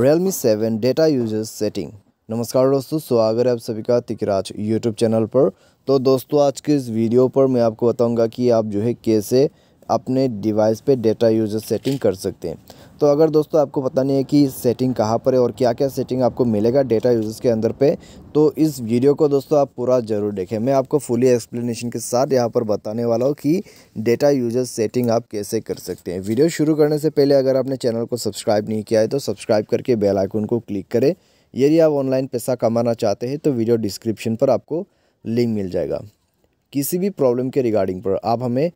Realme 7 data users setting नमस्कार दोस्तों स्वागत है आप सभी का तिकराज यूट्यूब चैनल पर तो दोस्तों आज के इस वीडियो पर मैं आपको बताऊंगा कि आप जो है कैसे अपने डिवाइस पे डेटा यूजर सेटिंग कर सकते हैं तो अगर दोस्तों आपको पता नहीं है कि सेटिंग कहाँ पर है और क्या क्या सेटिंग आपको मिलेगा डेटा यूजर्स के अंदर पे तो इस वीडियो को दोस्तों आप पूरा ज़रूर देखें मैं आपको फुली एक्सप्लेनेशन के साथ यहाँ पर बताने वाला हूँ कि डेटा यूजर सेटिंग आप कैसे कर सकते हैं वीडियो शुरू करने से पहले अगर आपने चैनल को सब्सक्राइब नहीं किया है तो सब्सक्राइब करके बेल आइकन को क्लिक करें यदि आप ऑनलाइन पैसा कमाना चाहते हैं तो वीडियो डिस्क्रिप्शन पर आपको लिंक मिल जाएगा किसी भी प्रॉब्लम के रिगार्डिंग पर आप हमें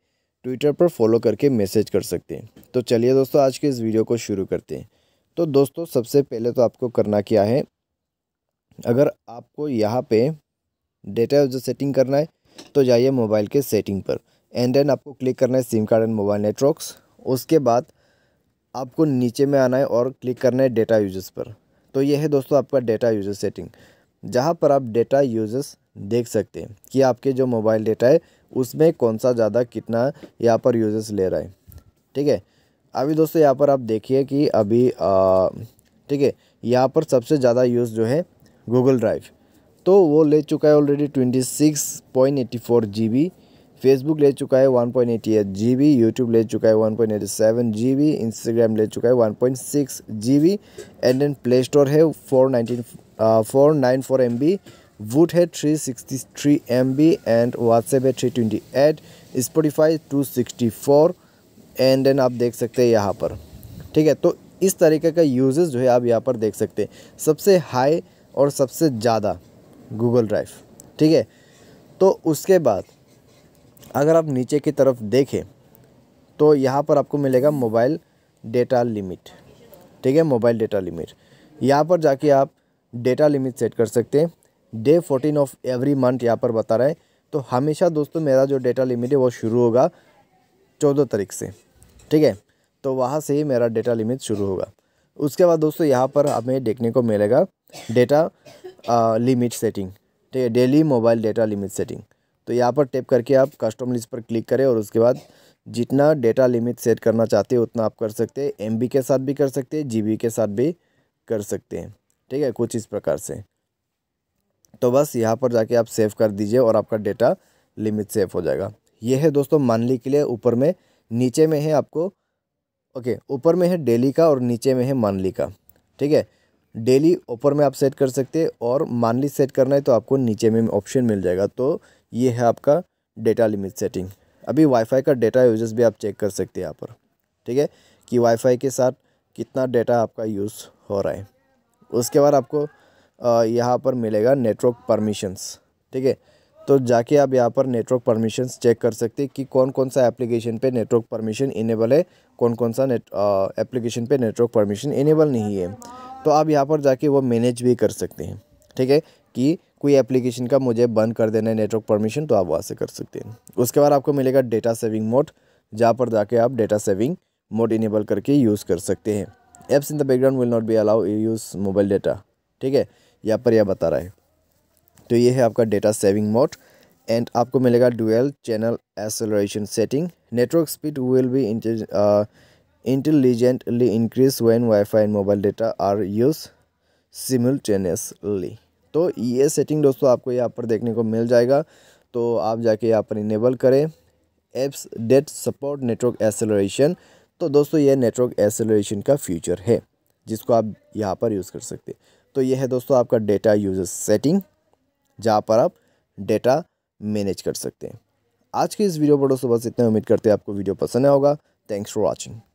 ट्विटर पर फॉलो करके मैसेज कर सकते हैं तो चलिए दोस्तों आज के इस वीडियो को शुरू करते हैं तो दोस्तों सबसे पहले तो आपको करना क्या है अगर आपको यहाँ पे डेटा यूजर सेटिंग करना है तो जाइए मोबाइल के सेटिंग पर एंड देन आपको क्लिक करना है SIM card and mobile networks उसके बाद आपको नीचे में आना है और क्लिक करना है डेटा यूजर्स पर तो यह है दोस्तों आपका डेटा यूजर सेटिंग जहाँ पर आप डेटा यूजर्स देख सकते हैं कि आपके जो मोबाइल डेटा है उसमें कौन सा ज़्यादा कितना यहाँ पर यूजेस ले रहा है ठीक है अभी दोस्तों यहाँ पर आप देखिए कि अभी ठीक है यहाँ पर सबसे ज़्यादा यूज़ जो है गूगल ड्राइव तो वो ले चुका है already twenty six point eighty four G B Facebook ले चुका है one point eighty eight G B YouTube ले चुका है one point eighty seven G B Instagram ले चुका है one point six G B and then Play Store है four nineteen four nine four M B है three sixty three M B and WhatsApp है three twenty eight two sixty four and then आप देख सकते हैं यहाँ पर ठीक है तो इस तरीके का यूजेज़ जो है आप यहाँ पर देख सकते हैं सबसे हाई और सबसे ज़्यादा गूगल ड्राइव ठीक है तो उसके बाद अगर आप नीचे की तरफ देखें तो यहाँ पर आपको मिलेगा मोबाइल डेटा लिमिट ठीक है मोबाइल डेटा लिमिट यहाँ पर जाके आप डेटा लिमिट सेट कर सकते हैं day fourteen of every month यहाँ पर बता रहा है तो हमेशा दोस्तों मेरा जो डेटा लिमिट है वो शुरू होगा चौदह तारीख से ठीक है तो वहाँ से ही मेरा डेटा लिमिट शुरू होगा उसके बाद दोस्तों यहाँ पर हमें देखने को मिलेगा डेटा लिमिट सेटिंग ठीक है daily mobile data limit setting तो यहाँ पर टैप करके आप कस्टम लिस्ट पर क्लिक करें और उसके बाद जितना डेटा लिमिट सेट करना चाहते हैं उतना आप कर सकते हैं एमबी के साथ भी कर सकते हैं जीबी के साथ भी कर सकते हैं ठीक है कुछ इस प्रकार से तो बस यहाँ पर जाके आप सेव कर दीजिए और आपका डेटा लिमिट सेव हो जाएगा ये है दोस्तों मंथली के लिए ऊपर में नीचे में है आपको ओके ऊपर में है डेली का और नीचे में है मंथली का ठीक है डेली ऊपर में आप सेट कर सकते हैं और मंथली सेट करना है तो आपको नीचे में ऑप्शन मिल जाएगा तो ये है आपका डेटा लिमिट सेटिंग अभी वाईफाई का डेटा यूजेस भी आप चेक कर सकते हैं यहाँ पर ठीक है कि वाईफाई के साथ कितना डेटा आपका यूज़ हो रहा है उसके बाद आपको यहाँ पर मिलेगा नेटवर्क परमिशंस ठीक है तो जाके आप यहाँ पर नेटवर्क परमिशंस चेक कर सकते हैं कि कौन कौन सा एप्लीकेशन पे नेटवर्क परमिशन इनेबल है कौन कौन सा नेट एप्लीकेशन पे नेटवर्क परमिशन इनेबल नहीं है तो आप यहाँ पर जाके वो मैनेज भी कर सकते हैं ठीक है कि कोई एप्लीकेशन का मुझे बंद कर देना है नेटवर्क परमिशन तो आप वहाँ से कर सकते हैं उसके बाद आपको मिलेगा डेटा सेविंग मोड जहाँ पर जाके आप डेटा सेविंग मोड इनेबल करके यूज़ कर सकते हैं apps in the background will not be allow use mobile data ठीक है यहाँ पर यह बता रहा है तो ये है आपका डेटा सेविंग मोड एंड आपको मिलेगा dual channel acceleration setting network speed will be intelligently increase when wifi and mobile data are use simultaneously तो ये सेटिंग दोस्तों आपको यहाँ पर देखने को मिल जाएगा तो आप जाके यहाँ पर इनेबल करें apps that support network acceleration तो दोस्तों ये नेटवर्क एसोलरेशन का फ्यूचर है जिसको आप यहाँ पर यूज़ कर सकते हैं तो ये है दोस्तों आपका डेटा यूजर सेटिंग जहाँ पर आप डेटा मैनेज कर सकते हैं आज के इस वीडियो पर दोस्तों बस इतना उम्मीद करते हैं आपको वीडियो पसंद आएगा थैंक्स फॉर वॉचिंग